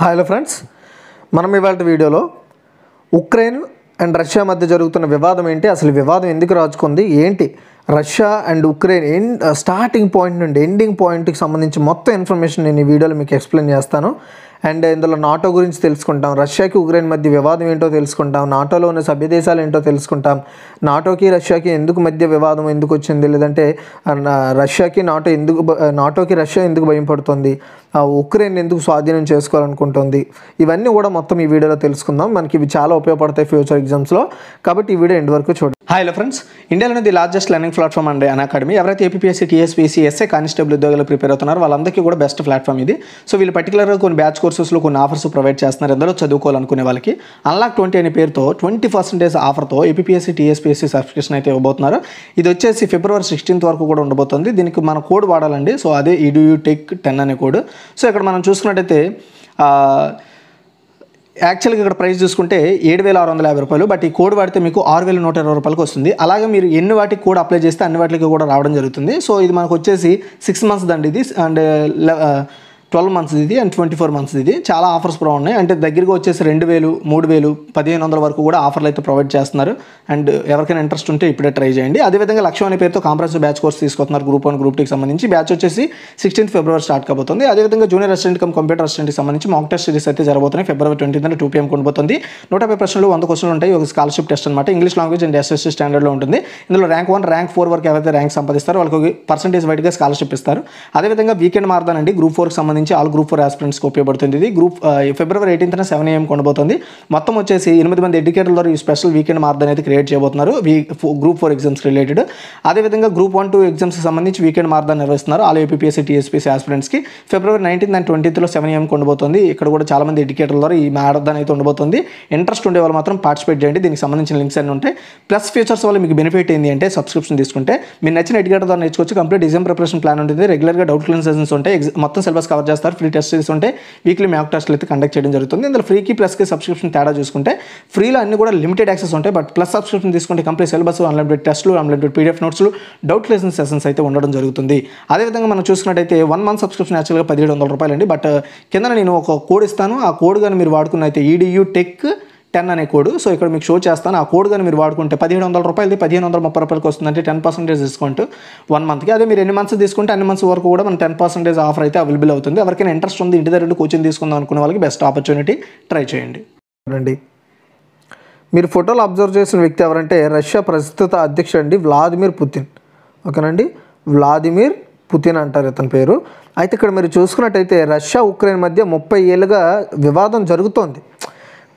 hello friends మనం ఇవాళ వీడియోలో ఉక్రెయిన్ అండ్ రష్యా మధ్య జరుగుతున్న వివాదం ఏంటి అసలు వివాదం ఎందుకు రాజుకుంది ఏంటి Russia and Ukraine end starting point నుండి ఎండింగ్ పాయింట్కి సంబంధించి మొత్తం ఇన్ఫర్మేషన్ నేను ఈ వీడియోలో మీకు ఎక్స్ప్లెయిన్ చేస్తాను అండ్ ఇందులో నాటో గురించి తెలుసుకుంటాం రష్యాకి ఉక్రెయిన్ మధ్య వివాదం ఏంటో తెలుసుకుంటాం నాటోలో ఉన్న సభ్య దేశాలు ఏంటో తెలుసుకుంటాం నాటోకి రష్యాకి ఎందుకు మధ్య వివాదం ఎందుకు వచ్చింది లేదంటే రష్యాకి నాటో ఎందుకు నాటోకి రష్యా ఎందుకు భయం పడుతుంది ఉక్రెయిన్ ఎందుకు స్వాధీనం చేసుకోవాలనుకుంటుంది ఇవన్నీ కూడా మొత్తం ఈ వీడియోలో తెలుసుకుందాం మనకి ఇవి చాలా ఉపయోగపడతాయి ఫ్యూచర్ ఎగ్జామ్స్లో కాబట్టి ఈ వీడియో ఎండ్ వరకు చూడండి హాయ్ హలో ఫ్రెండ్స్ ఇండియాలో ది లార్జెస్ట్ లెర్నింగ్ ప్లాట్ఫామ్ అండి అన్ అకాడమీ ఎవరైతే ఏపీఎస్సీ టీఎస్పీసీ ఎస్ఏ కానిస్టేబుల్ ఉద్యోగాలు ప్రిపేర్ అవుతున్నారు వాళ్ళందరికీ కూడా బెస్ట్ ప్లాట్ఫామ్ ఇది సో వీళ్ళు పర్టికులర్గా కొన్ని బ్యాచ్ కోర్సెస్లో కొన్ని ఆఫర్స్ ప్రొవైడ్ చేస్తున్నారు ఎందులో చదువుకోవాలనుకునే వాళ్ళకి అన్లాక్ ట్వంటీ అనే పేరుతో ట్వంటీ పర్సెంటేజ్ ఆఫర్తో ఏపీఎస్సీ టీఎస్పీఎస్సీ సబ్స్క్రిప్షన్ అయితే ఇవ్వబోతున్నారు ఇది వచ్చేసి ఫిబ్రవరి సిక్స్టీన్త్ వరకు కూడా ఉండబోతుంది దీనికి మన కోడ్ వాడాలండి సో అదే యూ టెక్ టెన్ అనే కోడ్ సో ఇక్కడ మనం చూసుకున్నట్టయితే యాక్చువల్గా ఇక్కడ ప్రైస్ చూసుకుంటే ఏడు వేల ఆరు వందల యాభై రూపాయలు బట్ ఈ కోడ్ వాడితే మీకు ఆరు వేల నూట ఇరవై రూపాయలకు వస్తుంది అలాగే మీరు ఎన్ని వాటికి కోడ్ అప్లై చేస్తే అన్ని వాటికి కూడా రావడం జరుగుతుంది సో ఇది మనకు వచ్చేసి సిక్స్ మంత్స్ దండి ఇది అండ్ ట్వెల్వ్ మంత్స్ ఇది అండ్ ట్వంటీ ఫోర్ మంత్స్ ఇది చాలా ఆఫర్స్ కూడా ఉన్నాయి అంటే దగ్గరకు వచ్చేసి రెండు వేలు మూడు వేలు పదిహేను వందల వరకు కూడా ఆఫర్లు అయితే ప్రొవైడ్ చేస్తున్నారు అండ్ ఎవరికైనా ఇంట్రెస్ట్ ఉంటే ఇప్పుడే ట్రై చేయండి అదేవిధంగా లక్ష్యం అనే పేరుతో కాంప్రహెన్సివ్ బ్యాచ్ కోర్స్ తీసుకొస్తున్నారు గ్రూప్ వన్ గ్రూప్ టీకి సంబంధించి బ్యాచ్ వచ్చేసి సిక్స్టీన్త్ ఫిబ్రవరి స్టార్ట్ కాబోతుంది అదేవిధంగా జూనియర్ అసిస్టెంట్ కమ్ కంప్యూటర్ అసిస్టెంట్కి సంబంధించి మాక్ టెస్ట్ సిరీస్ అయితే జరబోతున్నాయి ఫిబ్రవరి ట్వంటీ అంటే టూ పీఎం కొనబోతుంది నూట యాభై ప్రశ్నలు వంద క్వశ్చన్లు ఉంటాయి ఒక స్కాలర్షిప్ టెస్ట్ అనమాట ఇంగ్లీష్ లాంగ్వేజ్ అండ్ ఎస్ఎస్సీ స్టాండర్డ్లో ఉంటుంది ఇందులో ర్యాంక్ వన్ ర్యాంక్ ఫోర్ వరకు ఎవరైతే ర్యాంక్ సంపాదిస్తారో వాళ్ళకి పర్సెంటేజ్ వైట్గా స్కాలర్షిప్ ఇస్తారు అదేవిధంగా వీకెండ్ మార్దానండి గ్రూప్ ఫోర్కి సంబంధించి నుంచి ఆల్ గ్రూప్ ఫోర్ ఆస్పిరెంట్స్కి ఉపయోగపడుతుంది ఇది గ్రూప్ ఫిబ్రవరి ఎయిటీన్త్న సెవెన్ ఏఎం కొనబోతుంది మొత్తం వచ్చేసి ఎనిమిది మంది ఎడ్యుకేటర్ ద్వారా ఈ స్పెషల్ వీకెండ్ మార్గం అనేది క్రియేట్ చేయబోతున్నారు గ్రూప్ ఫోర్ ఎగ్జామ్స్ రిలేటెడ్ అదేవిధంగా గ్రూప్ వన్ టూ ఎగ్జామ్స్ సంబంధించి వీకెండ్ మార్గాన్ని నిర్వహిస్తున్నారు ఆల్ ఏపీఎస్సీ టీఎస్పీసీ ఆస్పిరెంట్స్కి ఫిబ్రవరి నైన్టీన్త్ అండ్ ట్వంటీత్లో సెవెన్ ఏఎం కొనబోతుంది ఇక్కడ కూడా చాలా మంది ఎడ్యుకేటర్ ద్వారా ఈ మార్దాన్ అయితే ఉండబోతుంది ఇంట్రెస్ట్ ఉండే వాళ్ళు మాత్రం పార్టిసిపేట్ చేయండి దీనికి సంబంధించిన లింక్స్ అన్నీ ఉంటాయి ప్లస్ ఫీచర్స్ వల్ల మీకు బెనిఫిట్ ఏంటి అంటే సబ్స్క్రిప్షన్ తీసుకుంటే మీరు నచ్చిన ఎడ్యుకేటర్ ద్వారా నేర్చుకోవచ్చు కంప్లీట్ ఎగ్జామ్ ప్రిపరేషన్ ప్లాన్ ఉంటుంది రెగ్యులర్గా డౌట్ క్లియర్ సెషన్స్ ఉంటాయి మొత్తం సిలబస్ కవర్ ఆఫర్ చేస్తారు ఫ్రీ టెస్ట్ సిరీస్ ఉంటే వీక్లీ మ్యాక్ టెస్ట్లు అయితే కండక్ట్ చేయడం జరుగుతుంది ఇందులో ఫ్రీకి ప్లస్కి సబ్స్క్రిప్షన్ తేడా చూసుకుంటే ఫ్రీలో అన్ని కూడా లిమిటెడ్ యాక్సెస్ ఉంటాయి బట్ ప్లస్ సబ్స్క్రిప్షన్ తీసుకుంటే కంప్లీట్ సిలబస్ అన్లిమిటెడ్ టెస్ట్లు అన్లిమిటెడ్ పీడిఎఫ్ నోట్స్లు డౌట్ లెసన్ సెషన్స్ అయితే ఉండడం జరుగుతుంది అదేవిధంగా మనం చూసుకున్నట్టయితే వన్ మంత్ సబ్స్క్రిప్షన్ యాక్చువల్గా పదిహేడు వందల రూపాయలండి బట్ కింద నేను ఒక కోడ్ ఇస్తాను ఆ కోడ్ కానీ మీరు వాడుకున్నైతే ఈడియూ e టెక్ టెన్ అనే కోడ్ సో ఇక్కడ మీకు షో చేస్తాను ఆ కోడ్ కానీ మీరు వాడుకుంటే పదిహేడు వందల రూపాయలది పదిహేను వందల ముప్పై రూపాయలకి వస్తుందంటే టెన్ పర్సెంటేజ్ డిస్కౌంట్ వన్ మంత్కి అదే మీరు ఎన్ని మంత్స్ తీసుకుంటే అన్ని మంత్స్ వరకు కూడా మన టెన్ పర్సెంటేజ్ ఆఫర్ అయితే అవైలబుల్ అవుతుంది ఎవరికైనా ఇంట్రెస్ట్ ఉంది ఇంటి దగ్గర కోచింగ్ తీసుకుందాం అనుకునే వాళ్ళకి బెస్ట్ ఆపర్చునిటీ ట్రై చేయండి రండి మీరు ఫోటోలు అబ్జర్వ్ చేసిన వ్యక్తి ఎవరంటే రష్యా ప్రస్తుత అధ్యక్షుడు అండి వ్లాదిమిర్ పుతిన్ ఓకేనండి వ్లాదిమిర్ పుతిన్ అంటారు ఇతని పేరు అయితే ఇక్కడ మీరు చూసుకున్నట్టయితే రష్యా ఉక్రెయిన్ మధ్య ముప్పై ఏళ్ళుగా వివాదం జరుగుతోంది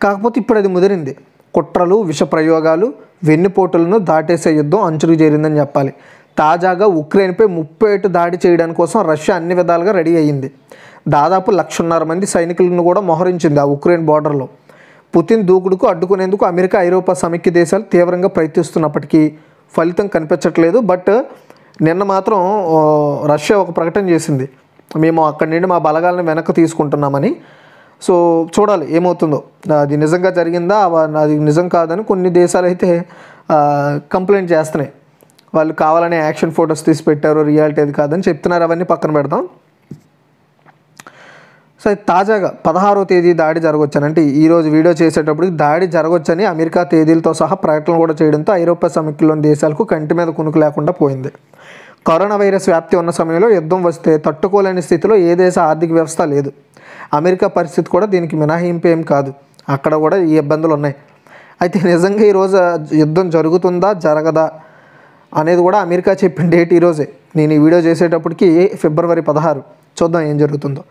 కాకపోతే ఇప్పుడు అది ముదిరింది కుట్రలు విష ప్రయోగాలు వెన్నుపోటులను దాటేసే యుద్ధం అంచులు చేరిందని చెప్పాలి తాజాగా ఉక్రెయిన్పై ముప్పేటు దాడి చేయడం కోసం రష్యా అన్ని విధాలుగా రెడీ అయ్యింది దాదాపు లక్షన్నర మంది సైనికులను కూడా మోహరించింది ఆ ఉక్రెయిన్ బోర్డర్లో పుతిన్ దూకుడుకు అడ్డుకునేందుకు అమెరికా ఐరోపా సమైక్య దేశాలు తీవ్రంగా ప్రయత్నిస్తున్నప్పటికీ ఫలితం కనిపించట్లేదు బట్ నిన్న మాత్రం రష్యా ఒక ప్రకటన చేసింది మేము అక్కడి నుండి మా బలగాలను వెనక్కి తీసుకుంటున్నామని సో చూడాలి ఏమవుతుందో అది నిజంగా జరిగిందా అది నిజం కాదని కొన్ని దేశాలు అయితే కంప్లైంట్ చేస్తున్నాయి వాళ్ళు కావాలనే యాక్షన్ ఫొటోస్ తీసి పెట్టారు రియాలిటీ అది కాదని చెప్తున్నారు అవన్నీ పక్కన పెడతాం సో తాజాగా పదహారో తేదీ దాడి జరగొచ్చని అంటే ఈరోజు వీడియో చేసేటప్పుడు దాడి జరగొచ్చని అమెరికా తేదీలతో సహా ప్రకటన కూడా చేయడంతో ఐరోపా సమిక్యలోని దేశాలకు కంటి మీద కునుకు లేకుండా పోయింది కరోనా వైరస్ వ్యాప్తి ఉన్న సమయంలో యుద్ధం వస్తే తట్టుకోలేని స్థితిలో ఏ దేశ ఆర్థిక వ్యవస్థ లేదు అమెరికా పరిస్థితి కూడా దీనికి మినహాయింపు ఏం కాదు అక్కడ కూడా ఈ ఇబ్బందులు ఉన్నాయి అయితే నిజంగా ఈరోజు యుద్ధం జరుగుతుందా జరగదా అనేది కూడా అమెరికా చెప్పిన డేట్ ఈరోజే నేను ఈ వీడియో చేసేటప్పటికి ఫిబ్రవరి పదహారు చూద్దాం ఏం జరుగుతుందో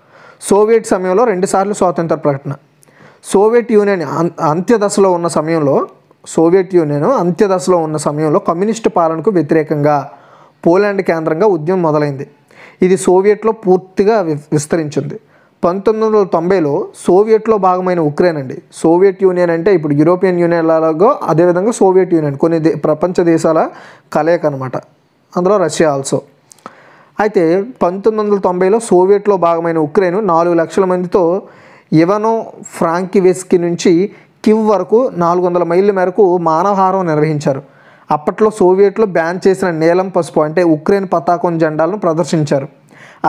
సోవియట్ సమయంలో రెండుసార్లు స్వాతంత్ర ప్రకటన సోవియట్ యూనియన్ అంత్యదశలో ఉన్న సమయంలో సోవియట్ యూనియన్ అంత్యదశలో ఉన్న సమయంలో కమ్యూనిస్టు పాలనకు వ్యతిరేకంగా పోలాండ్ కేంద్రంగా ఉద్యమం మొదలైంది ఇది సోవియట్లో పూర్తిగా విస్తరించింది పంతొమ్మిది వందల తొంభైలో సోవియట్లో భాగమైన ఉక్రెయిన్ అండి సోవియట్ యూనియన్ అంటే ఇప్పుడు యూరోపియన్ యూనియన్ లాగో అదేవిధంగా సోవియట్ యూనియన్ కొన్ని ప్రపంచ దేశాల కలయిక అనమాట అందులో రష్యా ఆల్సో అయితే పంతొమ్మిది వందల తొంభైలో సోవియట్లో భాగమైన ఉక్రెయిన్ నాలుగు లక్షల మందితో ఇవనో ఫ్రాంకివెస్కి నుంచి కివ్ వరకు నాలుగు వందల మైళ్ళ మేరకు మానవహారం నిర్వహించారు అప్పట్లో సోవియట్లో బ్యాన్ చేసిన నీలం పసుపు అంటే ఉక్రెయిన్ పతాకం జెండాలను ప్రదర్శించారు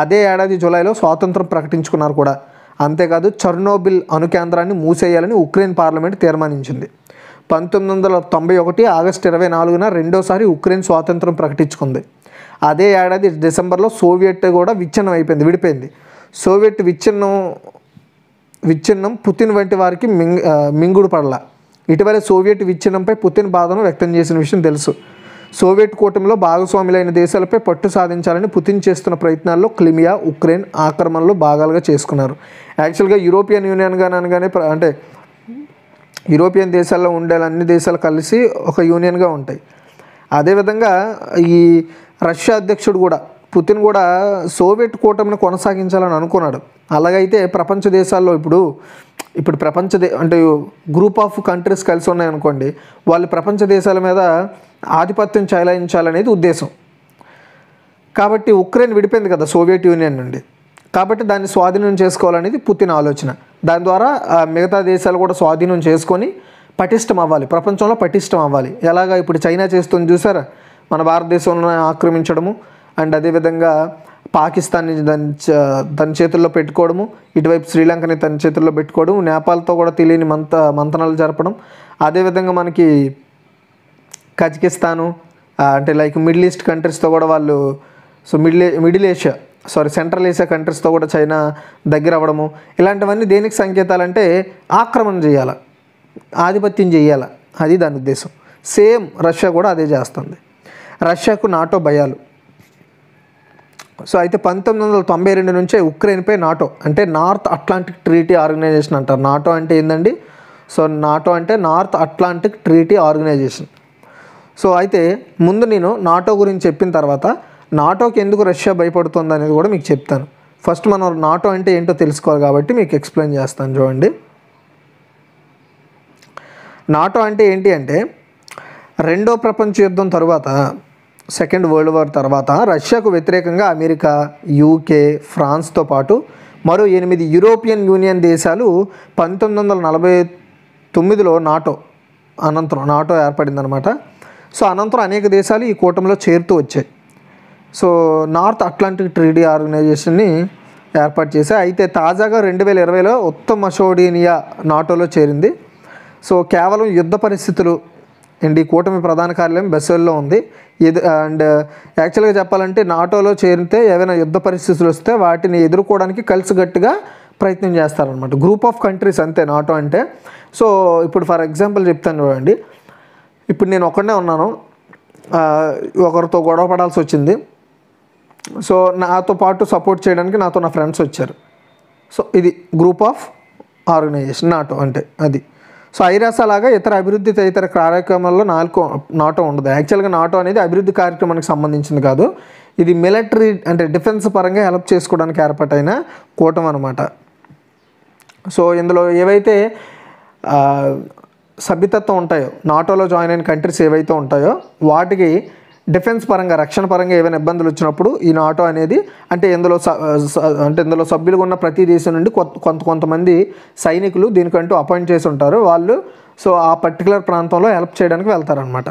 అదే ఏడాది జూలైలో స్వాతంత్రం ప్రకటించుకున్నారు కూడా అంతేకాదు చర్నోబిల్ కేంద్రాన్ని మూసేయాలని ఉక్రెయిన్ పార్లమెంట్ తీర్మానించింది పంతొమ్మిది వందల తొంభై ఒకటి ఆగస్టు ఇరవై నాలుగున రెండోసారి ఉక్రెయిన్ స్వాతంత్రం ప్రకటించుకుంది అదే ఏడాది డిసెంబర్లో సోవియట్ కూడా విచ్ఛిన్నం అయిపోయింది విడిపోయింది సోవియట్ విచ్ఛిన్నం విచ్ఛిన్నం పుతిన్ వంటి వారికి మింగ్ మింగుడు పడల ఇటీవల సోవియట్ విచ్ఛిన్నంపై పుతిన్ బాధను వ్యక్తం చేసిన విషయం తెలుసు సోవియట్ కూటమిలో భాగస్వాములైన దేశాలపై పట్టు సాధించాలని పుతిన్ చేస్తున్న ప్రయత్నాల్లో క్లిమియా ఉక్రెయిన్ ఆక్రమణలో భాగాలుగా చేసుకున్నారు యాక్చువల్గా యూరోపియన్ యూనియన్ కానీ అనగానే అంటే యూరోపియన్ దేశాల్లో ఉండే అన్ని దేశాలు కలిసి ఒక యూనియన్గా ఉంటాయి అదేవిధంగా ఈ రష్యా అధ్యక్షుడు కూడా పుతిన్ కూడా సోవియట్ కూటమిని కొనసాగించాలని అనుకున్నాడు అలాగైతే ప్రపంచ దేశాల్లో ఇప్పుడు ఇప్పుడు ప్రపంచ అంటే గ్రూప్ ఆఫ్ కంట్రీస్ కలిసి ఉన్నాయనుకోండి వాళ్ళు ప్రపంచ దేశాల మీద ఆధిపత్యం చెలాయించాలనేది ఉద్దేశం కాబట్టి ఉక్రెయిన్ విడిపోయింది కదా సోవియట్ యూనియన్ నుండి కాబట్టి దాన్ని స్వాధీనం చేసుకోవాలనేది పుతిన్ ఆలోచన దాని ద్వారా మిగతా దేశాలు కూడా స్వాధీనం చేసుకొని పటిష్టం అవ్వాలి ప్రపంచంలో పటిష్టం అవ్వాలి ఎలాగ ఇప్పుడు చైనా చేస్తుంది చూసారా మన భారతదేశంలో ఆక్రమించడము అండ్ అదేవిధంగా పాకిస్తాన్ని దాని తన చేతుల్లో పెట్టుకోవడము ఇటువైపు శ్రీలంకని తన చేతుల్లో పెట్టుకోవడం నేపాల్తో కూడా తెలియని మంత మంతనాలు జరపడం అదేవిధంగా మనకి కజకిస్తాను అంటే లైక్ మిడిల్ ఈస్ట్ కంట్రీస్తో కూడా వాళ్ళు so middle middle Asia sorry central Asia కంట్రీస్తో కూడా చైనా దగ్గర అవ్వడము ఇలాంటివన్నీ దేనికి సంకేతాలంటే ఆక్రమణ చేయాలి ఆధిపత్యం చేయాలి అది దాని ఉద్దేశం సేమ్ రష్యా కూడా అదే చేస్తుంది రష్యాకు నాటో భయాలు సో అయితే పంతొమ్మిది వందల తొంభై రెండు నుంచే ఉక్రెయిన్పై నాటో అంటే నార్త్ అట్లాంటిక్ ట్రీటీ ఆర్గనైజేషన్ అంటారు నాటో అంటే ఏందండి సో నాటో అంటే North Atlantic Treaty Organization so అయితే ముందు నేను నాటో గురించి చెప్పిన తర్వాత నాటోకి ఎందుకు రష్యా భయపడుతుంది అనేది కూడా మీకు చెప్తాను ఫస్ట్ మనం నాటో అంటే ఏంటో తెలుసుకోవాలి కాబట్టి మీకు ఎక్స్ప్లెయిన్ చేస్తాను చూడండి నాటో అంటే ఏంటి అంటే రెండో ప్రపంచ యుద్ధం తర్వాత సెకండ్ వరల్డ్ వార్ తర్వాత రష్యాకు వ్యతిరేకంగా అమెరికా యూకే ఫ్రాన్స్తో పాటు మరో ఎనిమిది యూరోపియన్ యూనియన్ దేశాలు పంతొమ్మిది వందల నలభై తొమ్మిదిలో నాటో అనంతరం నాటో ఏర్పడిందనమాట సో అనంతరం అనేక దేశాలు ఈ కూటమిలో చేరుతూ వచ్చాయి సో నార్త్ అట్లాంటిక్ ట్రీడీ ఆర్గనైజేషన్ని ఏర్పాటు చేశాయి అయితే తాజాగా రెండు వేల ఇరవైలో ఉత్తమ షోడీనియా నాటోలో చేరింది సో కేవలం యుద్ధ పరిస్థితులు అండ్ ఈ కూటమి ప్రధాన కార్యాలయం బెసెల్లో ఉంది ఇది అండ్ యాక్చువల్గా చెప్పాలంటే నాటోలో చేరితే ఏవైనా యుద్ధ పరిస్థితులు వస్తే వాటిని ఎదుర్కోవడానికి కలిసిగట్టుగా ప్రయత్నం చేస్తారనమాట గ్రూప్ ఆఫ్ కంట్రీస్ అంతే నాటో అంటే సో ఇప్పుడు ఫర్ ఎగ్జాంపుల్ చెప్తాను చూడండి ఇప్పుడు నేను ఒక్కడనే ఉన్నాను ఒకరితో గొడవ పడాల్సి వచ్చింది సో నాతో పాటు సపోర్ట్ చేయడానికి నాతో నా ఫ్రెండ్స్ వచ్చారు సో ఇది గ్రూప్ ఆఫ్ ఆర్గనైజేషన్ నాటో అంటే అది సో ఐరాస లాగా ఇతర అభివృద్ధి తదితర కార్యక్రమాల్లో నాలుగు నాటో ఉండదు యాక్చువల్గా నాటో అనేది అభివృద్ధి కార్యక్రమానికి సంబంధించింది కాదు ఇది మిలిటరీ అంటే డిఫెన్స్ పరంగా హెల్ప్ చేసుకోవడానికి ఏర్పాటైన కూటం అనమాట సో ఇందులో ఏవైతే సభ్యతత్వం ఉంటాయో నాటోలో జాయిన్ అయిన కంట్రీస్ ఏవైతే ఉంటాయో వాటికి డిఫెన్స్ పరంగా రక్షణ పరంగా ఏమైనా ఇబ్బందులు వచ్చినప్పుడు ఈ నాటో అనేది అంటే ఇందులో అంటే ఇందులో సభ్యులుగా ఉన్న ప్రతి దేశం నుండి కొంత కొంతమంది సైనికులు దీనికంటూ అపాయింట్ చేసి ఉంటారు వాళ్ళు సో ఆ పర్టికులర్ ప్రాంతంలో హెల్ప్ చేయడానికి వెళ్తారనమాట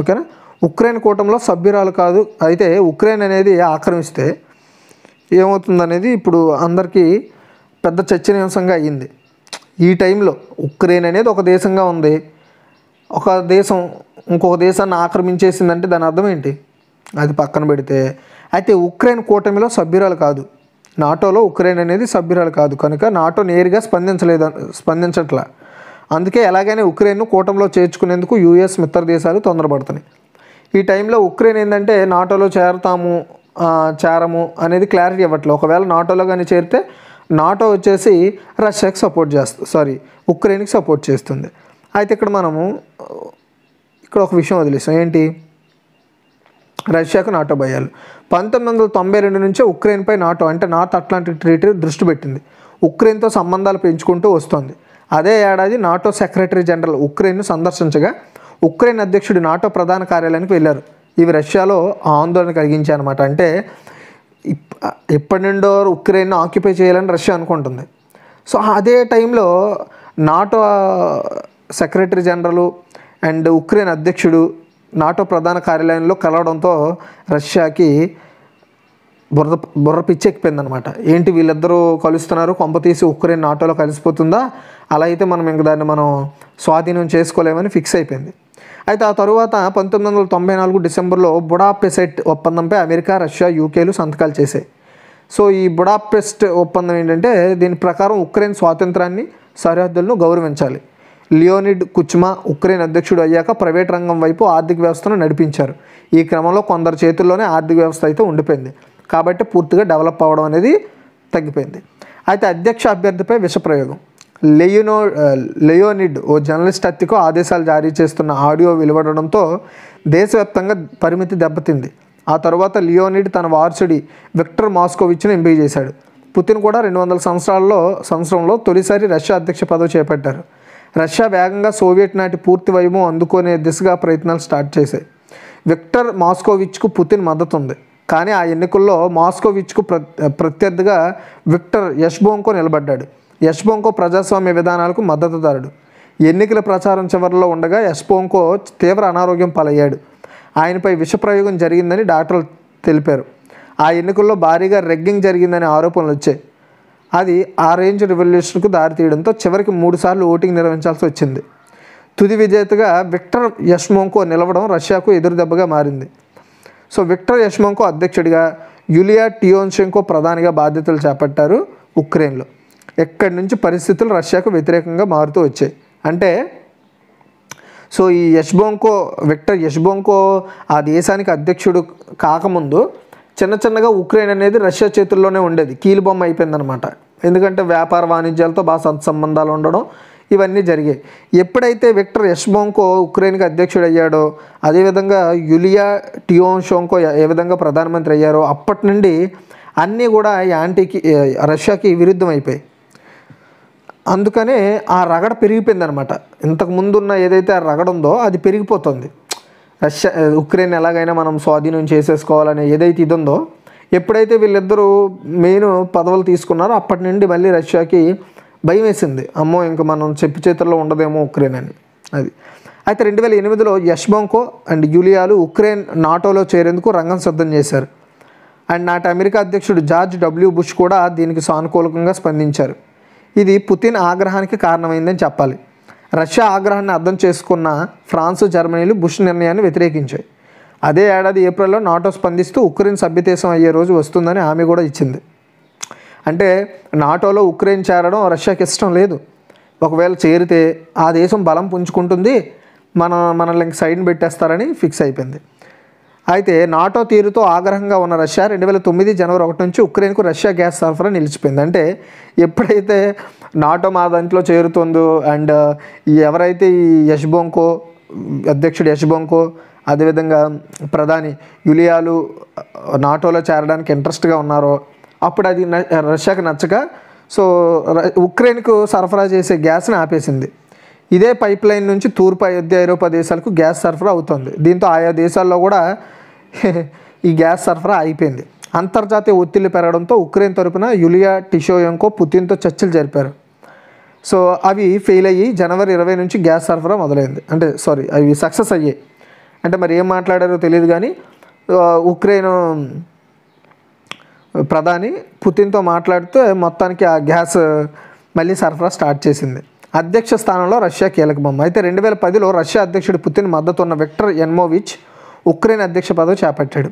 ఓకేనా ఉక్రెయిన్ కూటంలో సభ్యురాలు కాదు అయితే ఉక్రెయిన్ అనేది ఆక్రమిస్తే ఏమవుతుందనేది ఇప్పుడు అందరికీ పెద్ద చర్చనీయాంశంగా అయ్యింది ఈ టైంలో ఉక్రెయిన్ అనేది ఒక దేశంగా ఉంది ఒక దేశం ఇంకొక దేశాన్ని ఆక్రమించేసిందంటే దాని అర్థం ఏంటి అది పక్కన పెడితే అయితే ఉక్రెయిన్ కూటమిలో సభ్యురాలు కాదు నాటోలో ఉక్రెయిన్ అనేది సభ్యురాలు కాదు కనుక నాటో నేరుగా స్పందించలేదు స్పందించట్లా అందుకే ఎలాగైనా ఉక్రెయిన్ను కూటంలో చేర్చుకునేందుకు యూఎస్ మిత్ర దేశాలు తొందరపడుతున్నాయి ఈ టైంలో ఉక్రెయిన్ ఏంటంటే నాటోలో చేరతాము చేరము అనేది క్లారిటీ ఇవ్వట్లేదు ఒకవేళ నాటోలో కానీ చేరితే నాటో వచ్చేసి రష్యాకి సపోర్ట్ చేస్తుంది సారీ ఉక్రెయిన్కి సపోర్ట్ చేస్తుంది అయితే ఇక్కడ మనము ఇక్కడ ఒక విషయం వదిలేస్తాం ఏంటి రష్యాకు నాటో భయాలు పంతొమ్మిది వందల తొంభై రెండు నుంచే ఉక్రెయిన్పై నాటో అంటే నార్త్ అట్లాంటిక్ ట్రీటీ దృష్టి పెట్టింది ఉక్రెయిన్తో సంబంధాలు పెంచుకుంటూ వస్తోంది అదే ఏడాది నాటో సెక్రటరీ జనరల్ ఉక్రెయిన్ను సందర్శించగా ఉక్రెయిన్ అధ్యక్షుడు నాటో ప్రధాన కార్యాలయానికి వెళ్ళారు ఇవి రష్యాలో ఆందోళన కలిగించాయి అనమాట అంటే ఎప్పటి నుండో ఉక్రెయిన్ ఆక్యుపై చేయాలని రష్యా అనుకుంటుంది సో అదే టైంలో NATO secretary general and Ukraine అధ్యక్షుడు నాటో ప్రధాన కార్యాలయంలో కలవడంతో రష్యాకి బుర్ర బుర్ర పిచ్చెక్కిపోయిందనమాట ఏంటి వీళ్ళిద్దరూ కలుస్తున్నారు కొంప తీసి ఉక్రెయిన్ నాటోలో కలిసిపోతుందా అలా అయితే మనం ఇంక దాన్ని మనం స్వాధీనం చేసుకోలేమని ఫిక్స్ అయిపోయింది అయితే ఆ తరువాత పంతొమ్మిది వందల తొంభై నాలుగు డిసెంబర్లో బుడాపెసెట్ ఒప్పందంపై అమెరికా రష్యా యూకేలు సంతకాలు చేశాయి సో ఈ బుడాపెస్ట్ ఒప్పందం ఏంటంటే దీని ప్రకారం ఉక్రెయిన్ స్వాతంత్రాన్ని సరిహద్దులను గౌరవించాలి లియోనిడ్ కుచ్మా ఉక్రెయిన్ అధ్యక్షుడు అయ్యాక ప్రైవేట్ రంగం వైపు ఆర్థిక వ్యవస్థను నడిపించారు ఈ క్రమంలో కొందరు చేతుల్లోనే ఆర్థిక వ్యవస్థ అయితే ఉండిపోయింది కాబట్టి పూర్తిగా డెవలప్ అవ్వడం అనేది తగ్గిపోయింది అయితే అధ్యక్ష అభ్యర్థిపై విషప్రయోగం లెయోనో లెయోనిడ్ ఓ జర్నలిస్ట్ హత్యకు ఆదేశాలు జారీ చేస్తున్న ఆడియో వెలువడడంతో దేశవ్యాప్తంగా పరిమితి దెబ్బతింది ఆ తర్వాత లియోనిడ్ తన వారసుడి విక్టర్ మాస్కోవిచ్ను ఎంపిక చేశాడు పుతిన్ కూడా రెండు వందల సంవత్సరాల్లో సంవత్సరంలో తొలిసారి రష్యా అధ్యక్ష పదవి చేపట్టారు రష్యా వేగంగా సోవియట్ నాటి పూర్తి వైభవం అందుకునే దిశగా ప్రయత్నాలు స్టార్ట్ చేశాయి విక్టర్ మాస్కోవిచ్కు పుతిన్ మద్దతు ఉంది కానీ ఆ ఎన్నికల్లో మాస్కోవిచ్కు ప్ర ప్రత్యర్థిగా విక్టర్ యష్బోంకో నిలబడ్డాడు యశ్బొంకో ప్రజాస్వామ్య విధానాలకు మద్దతుదారుడు ఎన్నికల ప్రచారం చివరిలో ఉండగా యశ్బొంకో తీవ్ర అనారోగ్యం పాలయ్యాడు ఆయనపై విషప్రయోగం జరిగిందని డాక్టర్లు తెలిపారు ఆ ఎన్నికల్లో భారీగా రెగ్గింగ్ జరిగిందనే ఆరోపణలు వచ్చాయి అది ఆ రేంజ్ రివల్యూషన్కు దారితీయడంతో చివరికి మూడుసార్లు ఓటింగ్ నిర్వహించాల్సి వచ్చింది తుది విజేతగా విక్టర్ యష్మోంకో నిలవడం రష్యాకు ఎదురుదెబ్బగా మారింది సో విక్టర్ యష్మోంకో అధ్యక్షుడిగా యులియా టియోన్షెంకో ప్రధానిగా బాధ్యతలు చేపట్టారు ఉక్రెయిన్లో ఎక్కడి నుంచి పరిస్థితులు రష్యాకు వ్యతిరేకంగా మారుతూ వచ్చాయి అంటే సో ఈ యష్బోంకో విక్టర్ యష్బోంకో ఆ దేశానికి అధ్యక్షుడు కాకముందు చిన్న చిన్నగా ఉక్రెయిన్ అనేది రష్యా చేతుల్లోనే ఉండేది కీలుబొమ్మ అయిపోయిందనమాట ఎందుకంటే వ్యాపార వాణిజ్యాలతో బాగా సంబంధాలు ఉండడం ఇవన్నీ జరిగాయి ఎప్పుడైతే విక్టర్ యష్బోంకో ఉక్రెయిన్కి అధ్యక్షుడు అయ్యాడో అదేవిధంగా యులియా టియోన్షోంకో ఏ విధంగా ప్రధానమంత్రి అయ్యారో అప్పటి నుండి అన్నీ కూడా యాంటీకి రష్యాకి విరుద్ధం అయిపోయాయి అందుకనే ఆ రగడ పెరిగిపోయిందనమాట ఇంతకుముందు ఉన్న ఏదైతే ఆ రగడ ఉందో అది పెరిగిపోతుంది రష్యా ఉక్రెయిన్ ఎలాగైనా మనం స్వాధీనం చేసేసుకోవాలనే ఏదైతే ఇది ఉందో ఎప్పుడైతే వీళ్ళిద్దరూ మెయిన్ పదవులు తీసుకున్నారో అప్పటి నుండి మళ్ళీ రష్యాకి భయం వేసింది అమ్మో ఇంకా మనం చెప్పు చేతుల్లో ఉండదేమో ఉక్రెయిన్ అని అది అయితే రెండు వేల ఎనిమిదిలో యష్బాంకో అండ్ యూలియాలు ఉక్రెయిన్ నాటోలో చేరేందుకు రంగం సిద్ధం చేశారు అండ్ నాటి అమెరికా అధ్యక్షుడు జార్జ్ డబ్ల్యూ బుష్ కూడా దీనికి సానుకూలంగా స్పందించారు ఇది పుతిన్ ఆగ్రహానికి కారణమైందని చెప్పాలి రష్యా ఆగ్రహాన్ని అర్థం చేసుకున్న ఫ్రాన్స్ జర్మనీలు బుష్ నిర్ణయాన్ని వ్యతిరేకించాయి అదే ఏడాది ఏప్రిల్లో నాటో స్పందిస్తూ ఉక్రెయిన్ సభ్యదేశం అయ్యే రోజు వస్తుందని ఆమె కూడా ఇచ్చింది అంటే నాటోలో ఉక్రెయిన్ చేరడం రష్యాకి ఇష్టం లేదు ఒకవేళ చేరితే ఆ దేశం బలం పుంజుకుంటుంది మన మనల్ని సైడ్ని పెట్టేస్తారని ఫిక్స్ అయిపోయింది అయితే నాటో తీరుతో ఆగ్రహంగా ఉన్న రష్యా రెండు వేల తొమ్మిది జనవరి ఒకటి నుంచి ఉక్రెయిన్కు రష్యా గ్యాస్ సరఫరా నిలిచిపోయింది అంటే ఎప్పుడైతే నాటో మా దాంట్లో చేరుతుందో అండ్ ఎవరైతే ఈ యష్బోంకో అధ్యక్షుడు యష్బోంకో అదేవిధంగా ప్రధాని యులియాలు నాటోలో చేరడానికి ఇంట్రెస్ట్గా ఉన్నారో అప్పుడు అది రష్యాకు నచ్చక సో ఉక్రెయిన్కు సరఫరా చేసే గ్యాస్ని ఆపేసింది ఇదే పైప్ లైన్ నుంచి తూర్పు అయోధ్య ఐరోపా దేశాలకు గ్యాస్ సరఫరా అవుతుంది దీంతో ఆయా దేశాల్లో కూడా ఈ గ్యాస్ సరఫరా అయిపోయింది అంతర్జాతీయ ఒత్తిళ్లు పెరగడంతో ఉక్రెయిన్ తరపున యులియా టిషోయంకో పుతిన్తో చర్చలు జరిపారు సో అవి ఫెయిల్ అయ్యి జనవరి ఇరవై నుంచి గ్యాస్ సరఫరా మొదలైంది అంటే సారీ అవి సక్సెస్ అయ్యాయి అంటే మరి ఏం మాట్లాడారో తెలియదు కానీ ఉక్రెయిన్ ప్రధాని పుతిన్తో మాట్లాడితే మొత్తానికి ఆ గ్యాస్ మళ్ళీ సరఫరా స్టార్ట్ చేసింది అధ్యక్ష స్థానంలో రష్యా కీలక బొమ్మ అయితే రెండు వేల పదిలో రష్యా అధ్యక్షుడు పుతిన్ మద్దతు ఉన్న విక్టర్ ఎన్మోవిచ్ ఉక్రెయిన్ అధ్యక్ష పదవి చేపట్టాడు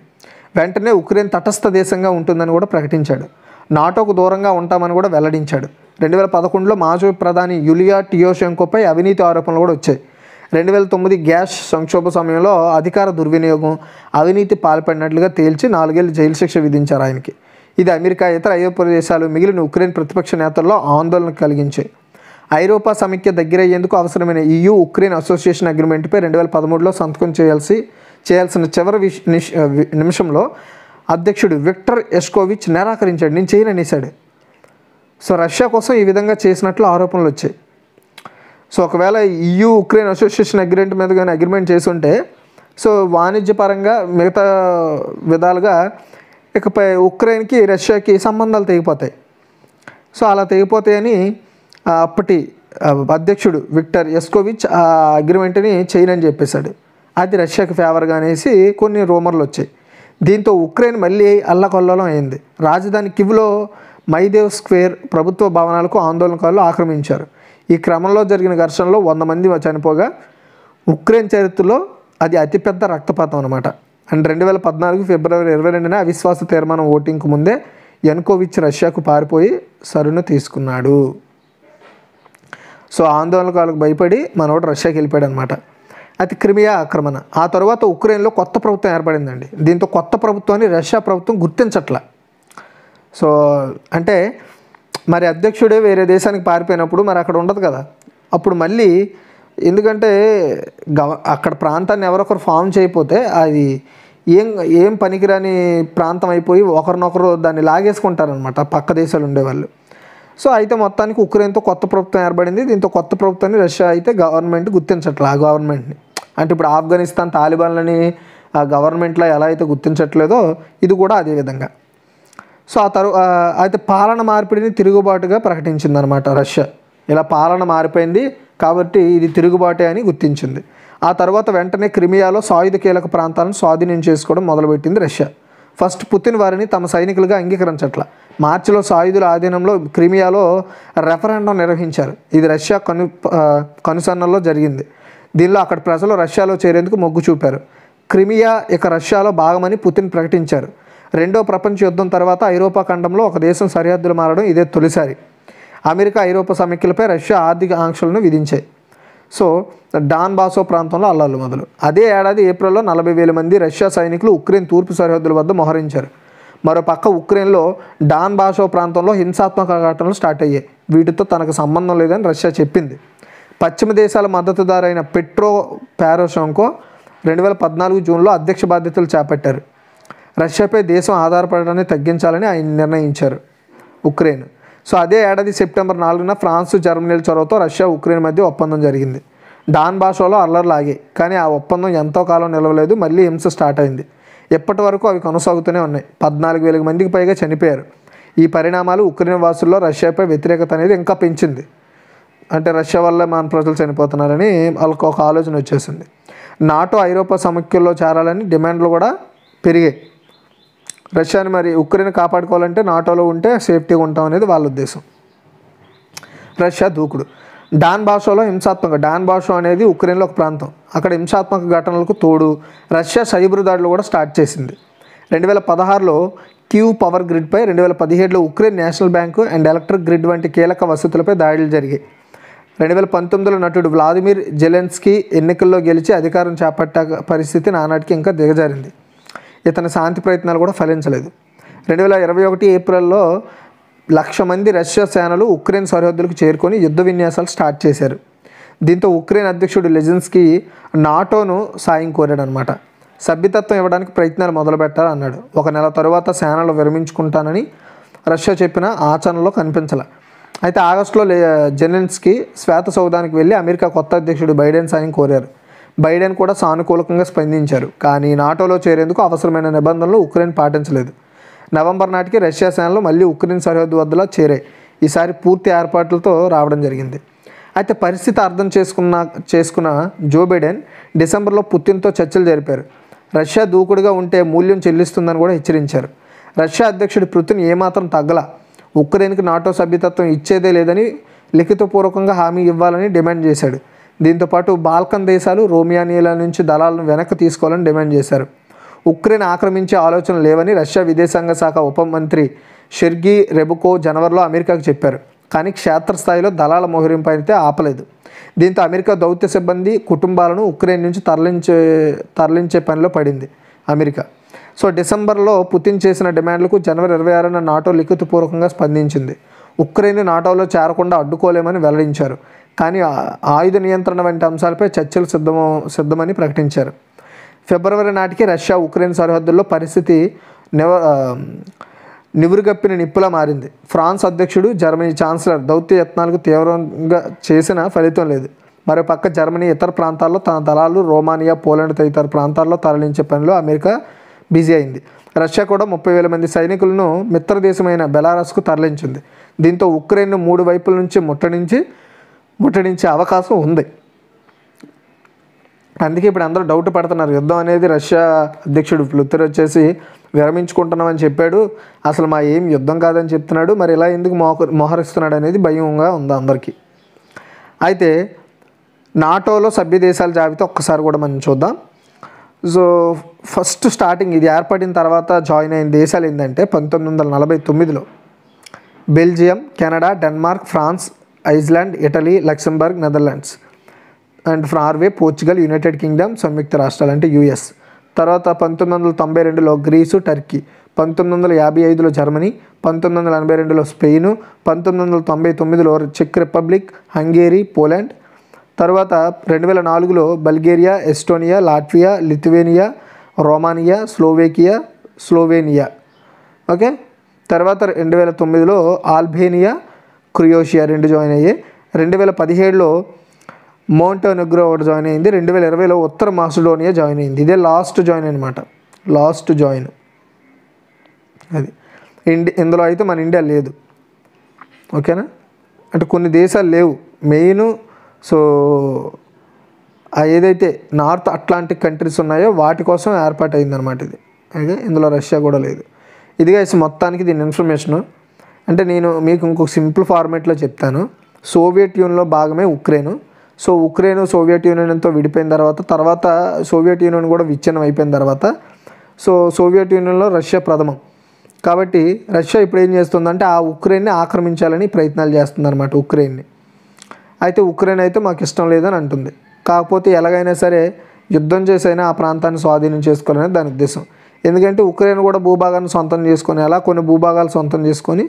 వెంటనే ఉక్రెయిన్ తటస్థ దేశంగా ఉంటుందని కూడా ప్రకటించాడు నాటోకు దూరంగా ఉంటామని కూడా వెల్లడించాడు రెండు వేల పదకొండులో మాజీ ప్రధాని యులియా టియోషెంకోపై అవినీతి ఆరోపణలు కూడా వచ్చాయి రెండు వేల తొమ్మిది గ్యాస్ సంక్షోభ సమయంలో అధికార దుర్వినియోగం అవినీతి పాల్పడినట్లుగా తేల్చి నాలుగేళ్ళు జైలు శిక్ష విధించారు ఆయనకి ఇది అమెరికా ఇతర ఐరోపా దేశాలు మిగిలిన ఉక్రెయిన్ ప్రతిపక్ష నేతల్లో ఆందోళన కలిగించాయి ఐరోపా సమైక్య దగ్గరయ్యేందుకు అవసరమైన ఈయూ ఉక్రెయిన్ అసోసియేషన్ అగ్రిమెంట్పై రెండు వేల పదమూడులో సంతకం చేయాల్సి చేయాల్సిన చివరి నిమిషంలో అధ్యక్షుడు విక్టర్ ఎస్కోవిచ్ నిరాకరించాడు నేను చేయననేసాడు సో రష్యా కోసం ఈ విధంగా చేసినట్లు ఆరోపణలు వచ్చాయి సో ఒకవేళ ఈయూ ఉక్రెయిన్ అసోసియేషన్ అగ్రిమెంట్ మీద కానీ అగ్రిమెంట్ చేసి ఉంటే సో వాణిజ్యపరంగా మిగతా విధాలుగా ఇకపై ఉక్రెయిన్కి రష్యాకి సంబంధాలు తెగిపోతాయి సో అలా తెగిపోతాయని అప్పటి అధ్యక్షుడు విక్టర్ ఎస్కోవిచ్ ఆ అగ్రిమెంట్ని చేయనని చెప్పేశాడు అది రష్యాకి ఫేవర్గా అనేసి కొన్ని రూమర్లు వచ్చాయి దీంతో ఉక్రెయిన్ మళ్ళీ అల్లకొల్లోలం అయింది రాజధాని కివ్లో మైదేవ్ స్క్వేర్ ప్రభుత్వ భవనాలకు ఆందోళనకారులు ఆక్రమించారు ఈ క్రమంలో జరిగిన ఘర్షణలో వంద మంది చనిపోగా ఉక్రెయిన్ చరిత్రలో అది అతిపెద్ద రక్తపాతం అనమాట అండ్ రెండు వేల పద్నాలుగు ఫిబ్రవరి ఇరవై రెండున అవిశ్వాస తీర్మానం ఓటింగ్కు ముందే ఎన్కోవిచ్ రష్యాకు పారిపోయి సరును తీసుకున్నాడు సో ఆందోళనకాలకు భయపడి మనోడు రష్యాకి వెళ్ళిపోయాడు అనమాట అది క్రిమియా ఆక్రమణ ఆ తర్వాత ఉక్రెయిన్లో కొత్త ప్రభుత్వం ఏర్పడిందండి దీంతో కొత్త ప్రభుత్వాన్ని రష్యా ప్రభుత్వం గుర్తించట్ల సో అంటే మరి అధ్యక్షుడే వేరే దేశానికి పారిపోయినప్పుడు మరి అక్కడ ఉండదు కదా అప్పుడు మళ్ళీ ఎందుకంటే గవ అక్కడ ప్రాంతాన్ని ఎవరొకరు ఫామ్ చేయకపోతే అది ఏం ఏం పనికిరాని ప్రాంతం అయిపోయి ఒకరినొకరు దాన్ని లాగేసుకుంటారనమాట పక్క దేశాలు ఉండేవాళ్ళు సో అయితే మొత్తానికి ఉక్రెయిన్తో కొత్త ప్రభుత్వం ఏర్పడింది దీంతో కొత్త ప్రభుత్వాన్ని రష్యా అయితే గవర్నమెంట్ గుర్తించట్లే ఆ గవర్నమెంట్ని అంటే ఇప్పుడు ఆఫ్ఘనిస్తాన్ తాలిబాన్లని ఆ గవర్నమెంట్లో ఎలా అయితే గుర్తించట్లేదో ఇది కూడా అదే విధంగా సో ఆ తరు అయితే పాలన మార్పిడిని తిరుగుబాటుగా ప్రకటించింది అనమాట రష్యా ఇలా పాలన మారిపోయింది కాబట్టి ఇది తిరుగుబాటే అని గుర్తించింది ఆ తర్వాత వెంటనే క్రిమియాలో సాయుధ కీలక ప్రాంతాలను స్వాధీనం చేసుకోవడం మొదలుపెట్టింది రష్యా ఫస్ట్ పుతిన్ వారిని తమ సైనికులుగా అంగీకరించట్ల మార్చిలో సాయుధుల ఆధీనంలో క్రిమియాలో రెఫరెండం నిర్వహించారు ఇది రష్యా కను కనుసన్నల్లో జరిగింది దీనిలో అక్కడ ప్రజలు రష్యాలో చేరేందుకు మొగ్గు చూపారు క్రిమియా ఇక రష్యాలో భాగమని పుతిన్ ప్రకటించారు రెండో ప్రపంచ యుద్ధం తర్వాత ఐరోపా ఖండంలో ఒక దేశం సరిహద్దులు మారడం ఇదే తొలిసారి అమెరికా ఐరోపా సమైక్యలపై రష్యా ఆర్థిక ఆంక్షలను విధించాయి సో డాన్ బాసో ప్రాంతంలో అల్లర్లు మొదలు అదే ఏడాది ఏప్రిల్లో నలభై వేల మంది రష్యా సైనికులు ఉక్రెయిన్ తూర్పు సరిహద్దుల వద్ద మోహరించారు మరోపక్క ఉక్రెయిన్లో డాన్ భాషో ప్రాంతంలో హింసాత్మక ఘటనలు స్టార్ట్ అయ్యాయి వీటితో తనకు సంబంధం లేదని రష్యా చెప్పింది పశ్చిమ దేశాల మద్దతుదారైన పెట్రో పారోషంకో రెండు వేల పద్నాలుగు జూన్లో అధ్యక్ష బాధ్యతలు చేపట్టారు రష్యాపై దేశం ఆధారపడడాన్ని తగ్గించాలని ఆయన నిర్ణయించారు ఉక్రెయిన్ సో అదే ఏడాది సెప్టెంబర్ నాలుగున ఫ్రాన్స్ జర్మనీల చొరవతో రష్యా ఉక్రెయిన్ మధ్య ఒప్పందం జరిగింది డాన్ భాషలో అల్లర్లు కానీ ఆ ఒప్పందం ఎంతో కాలం నిలవలేదు మళ్ళీ హింస స్టార్ట్ అయింది ఇప్పటి వరకు అవి కొనసాగుతూనే ఉన్నాయి పద్నాలుగు వేలకు మందికి పైగా చనిపోయారు ఈ పరిణామాలు ఉక్రెయిన్ వాసుల్లో రష్యాపై వ్యతిరేకత అనేది ఇంకా పెంచింది అంటే రష్యా వల్ల మన ప్రజలు చనిపోతున్నారని వాళ్ళకు ఒక ఆలోచన వచ్చేసింది నాటో ఐరోపా సమైక్యంలో చేరాలని డిమాండ్లు కూడా పెరిగాయి రష్యాని మరి ఉక్రెయిన్ కాపాడుకోవాలంటే నాటోలో ఉంటే సేఫ్టీగా ఉంటాం అనేది వాళ్ళ ఉద్దేశం రష్యా దూకుడు డాన్ భాషలో హింసాత్మక డాన్ భాష అనేది ఉక్రెయిన్లో ఒక ప్రాంతం అక్కడ హింసాత్మక ఘటనలకు తోడు రష్యా సైబర్ దాడులు కూడా స్టార్ట్ చేసింది రెండు వేల పదహారులో క్యూ పవర్ గ్రిడ్పై రెండు వేల పదిహేడులో Ukraine national bank and electric grid వంటి కీలక వసతులపై దాడులు జరిగాయి రెండు వేల పంతొమ్మిదిలో నటుడు వ్లాదిమిర్ జెలెన్స్కీ ఎన్నికల్లో గెలిచి అధికారం చేపట్ట పరిస్థితి నానాటికి ఇంకా దిగజారింది ఇతని శాంతి ప్రయత్నాలు కూడా ఫలించలేదు రెండు వేల ఇరవై ఒకటి ఏప్రిల్లో లక్ష మంది రష్యా సేనలు ఉక్రెయిన్ సరిహద్దులకు చేరుకొని యుద్ధ విన్యాసాలు స్టార్ట్ చేశారు దీంతో ఉక్రెయిన్ అధ్యక్షుడు లెజిన్స్కి నాటోను సాయం కోరాడనమాట సభ్యతత్వం ఇవ్వడానికి ప్రయత్నాలు మొదలుపెట్టాలన్నాడు ఒక నెల తరువాత సేనలు విరమించుకుంటానని రష్యా చెప్పిన ఆచరణలో కనిపించల అయితే ఆగస్టులో జెనెన్స్కి శ్వేత సౌదానికి వెళ్ళి అమెరికా కొత్త అధ్యక్షుడు బైడెన్ సాయం కోరారు బైడెన్ కూడా సానుకూలకంగా స్పందించారు కానీ నాటోలో చేరేందుకు అవసరమైన నిబంధనలు ఉక్రెయిన్ పాటించలేదు నవంబర్ నాటికి రష్యా సేనలు మళ్ళీ ఉక్రెయిన్ సరిహద్దు వద్దలో చేరాయి ఈసారి పూర్తి ఏర్పాట్లతో రావడం జరిగింది అయితే పరిస్థితి అర్థం చేసుకున్న చేసుకున్న జో బైడెన్ డిసెంబర్లో పుతిన్తో చర్చలు జరిపారు రష్యా దూకుడుగా ఉంటే మూల్యం చెల్లిస్తుందని కూడా హెచ్చరించారు రష్యా అధ్యక్షుడు పుతిన్ ఏమాత్రం తగ్గల ఉక్రెయిన్కి నాటో సభ్యతత్వం ఇచ్చేదే లేదని లిఖితపూర్వకంగా హామీ ఇవ్వాలని డిమాండ్ చేశాడు దీంతోపాటు బాల్కన్ దేశాలు రోమియానియాల నుంచి దళాలను వెనక్కి తీసుకోవాలని డిమాండ్ చేశారు ఉక్రెయిన్ ఆక్రమించే ఆలోచన లేవని రష్యా విదేశాంగ శాఖ ఉప మంత్రి షెర్గీ రెబుకో జనవరిలో అమెరికాకు చెప్పారు కానీ క్షేత్రస్థాయిలో దళాల మోహరింపు అయితే ఆపలేదు దీంతో అమెరికా దౌత్య సిబ్బంది కుటుంబాలను ఉక్రెయిన్ నుంచి తరలించే తరలించే పనిలో పడింది అమెరికా సో డిసెంబర్లో పుతిన్ చేసిన డిమాండ్లకు జనవరి ఇరవై ఆరున నాటో లిఖితపూర్వకంగా స్పందించింది ఉక్రెయిన్ నాటోలో చేరకుండా అడ్డుకోలేమని వెల్లడించారు కానీ ఆయుధ నియంత్రణ వంటి అంశాలపై చర్చలు సిద్ధమ సిద్ధమని ప్రకటించారు ఫిబ్రవరి నాటికి రష్యా ఉక్రెయిన్ సరిహద్దుల్లో పరిస్థితి నివ నివురుగప్పిన నిప్పులా మారింది ఫ్రాన్స్ అధ్యక్షుడు జర్మనీ ఛాన్సలర్ దౌత్య యత్నాలకు తీవ్రంగా చేసిన ఫలితం లేదు మరోపక్క జర్మనీ ఇతర ప్రాంతాల్లో తన దళాలు రోమానియా పోలాండ్ తదితర ప్రాంతాల్లో తరలించే పనిలో అమెరికా బిజీ అయింది రష్యా కూడా ముప్పై వేల మంది సైనికులను మిత్ర దేశమైన బెలారస్కు తరలించింది దీంతో ఉక్రెయిన్ను మూడు వైపుల నుంచి ముట్టడించి ముట్టడించే అవకాశం ఉంది అందుకే ఇప్పుడు అందరూ డౌట్ పడుతున్నారు యుద్ధం అనేది రష్యా అధ్యక్షుడు ప్లుత్తర్ వచ్చేసి విరమించుకుంటున్నామని చెప్పాడు అసలు మా ఏం యుద్ధం కాదని చెప్తున్నాడు మరి ఇలా ఎందుకు మోహ మోహరిస్తున్నాడు అనేది భయంగా ఉంది అందరికీ అయితే నాటోలో సభ్య దేశాల జాబితా ఒక్కసారి కూడా మనం చూద్దాం సో ఫస్ట్ స్టార్టింగ్ ఇది ఏర్పడిన తర్వాత జాయిన్ అయిన దేశాలు ఏంటంటే పంతొమ్మిది వందల నలభై తొమ్మిదిలో Belgium Canada Denmark France Iceland Italy Luxembourg Netherlands and Norway Portugal United Kingdom సంయుక్త రాష్ట్రాలు అంటే యుఎస్ తర్వాత పంతొమ్మిది వందల తొంభై రెండులో గ్రీసు టర్కీ పంతొమ్మిది వందల యాభై ఐదులో జర్మనీ పంతొమ్మిది వందల ఎనభై రెండులో స్పెయిన్ పంతొమ్మిది వందల తొంభై తొమ్మిదిలో చెక్ రిపబ్లిక్ హంగేరీ పోలాండ్ తర్వాత రెండు వేల నాలుగులో Bulgaria Estonia Latvia Lithuania Romania Slovakia Slovenia okay తర్వాత రెండు వేల తొమ్మిదిలో ఆల్బేనియా క్రియోషియా రెండు జాయిన్ అయ్యాయి రెండు వేల పదిహేడులో మౌంట్ అనుగ్రో ఒకటి జాయిన్ అయింది రెండు వేల ఇరవైలో ఉత్తర మాసిడోనియా జాయిన్ అయింది ఇదే లాస్ట్ జాయిన్ అనమాట లాస్ట్ జాయిన్ అది ఇండి ఇందులో అయితే మన ఇండియా లేదు ఓకేనా అంటే కొన్ని దేశాలు లేవు మెయిన్ సో ఏదైతే నార్త్ అట్లాంటిక్ కంట్రీస్ ఉన్నాయో వాటి కోసం ఏర్పాటు ఏర్పాటైందనమాట ఇది అయితే ఇందులో రష్యా కూడా లేదు ఇదిగా మొత్తానికి దీని ఇన్ఫర్మేషను అంటే నేను మీకు ఇంకొక సింపుల్ ఫార్మేట్లో చెప్తాను సోవియట్ యూనియన్లో భాగమే ఉక్రెయిన్ సో ఉక్రెయిన్ సోవియట్ యూనియన్తో విడిపోయిన తర్వాత తర్వాత సోవియట్ యూనియన్ కూడా విచ్ఛిన్నం అయిపోయిన తర్వాత సో సోవియట్ యూనియన్లో రష్యా ప్రథమం కాబట్టి రష్యా ఇప్పుడు ఏం చేస్తుందంటే ఆ ఉక్రెయిన్ని ఆక్రమించాలని ప్రయత్నాలు చేస్తుందన్నమాట ఉక్రెయిన్ని అయితే ఉక్రెయిన్ అయితే మాకు ఇష్టం లేదని అంటుంది కాకపోతే ఎలాగైనా సరే యుద్ధం చేసైనా ఆ ప్రాంతాన్ని స్వాధీనం చేసుకోవాలనే దాని ఉద్దేశం ఎందుకంటే ఉక్రెయిన్ కూడా భూభాగాన్ని సొంతం చేసుకొని అలా కొన్ని భూభాగాలు సొంతం చేసుకొని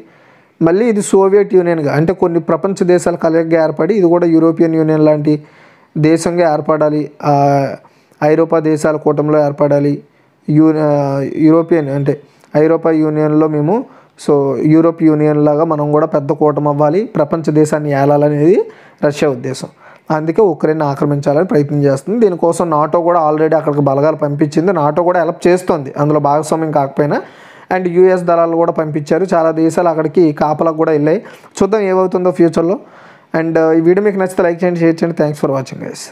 మళ్ళీ ఇది సోవియట్ యూనియన్గా అంటే కొన్ని ప్రపంచ దేశాలు కలయికగా ఏర్పడి ఇది కూడా యూరోపియన్ యూనియన్ లాంటి దేశంగా ఏర్పడాలి ఐరోపా దేశాల కూటమిలో ఏర్పడాలి యూ యూరోపియన్ అంటే ఐరోపా యూనియన్లో మేము సో యూరోప్ యూనియన్ లాగా మనం కూడా పెద్ద కూటమి అవ్వాలి ప్రపంచ దేశాన్ని ఏలాలనేది రష్యా ఉద్దేశం అందుకే ఉక్రెయిన్ ఆక్రమించాలని ప్రయత్నం చేస్తుంది దీనికోసం నాటో కూడా ఆల్రెడీ అక్కడికి బలగాలు పంపించింది నాటో కూడా హెల్ప్ చేస్తుంది అందులో భాగస్వామ్యం కాకపోయినా అండ్ యూఎస్ దళాలు కూడా పంపించారు చాలా దేశాలు అక్కడికి కాపలకు కూడా వెళ్ళాయి చూద్దాం ఏమవుతుందో ఫ్యూచర్లో అండ్ ఈ వీడియో మీకు నచ్చితే లైక్ చేయండి షేర్ చేయండి థ్యాంక్స్ ఫర్ వాచింగ్ గైస్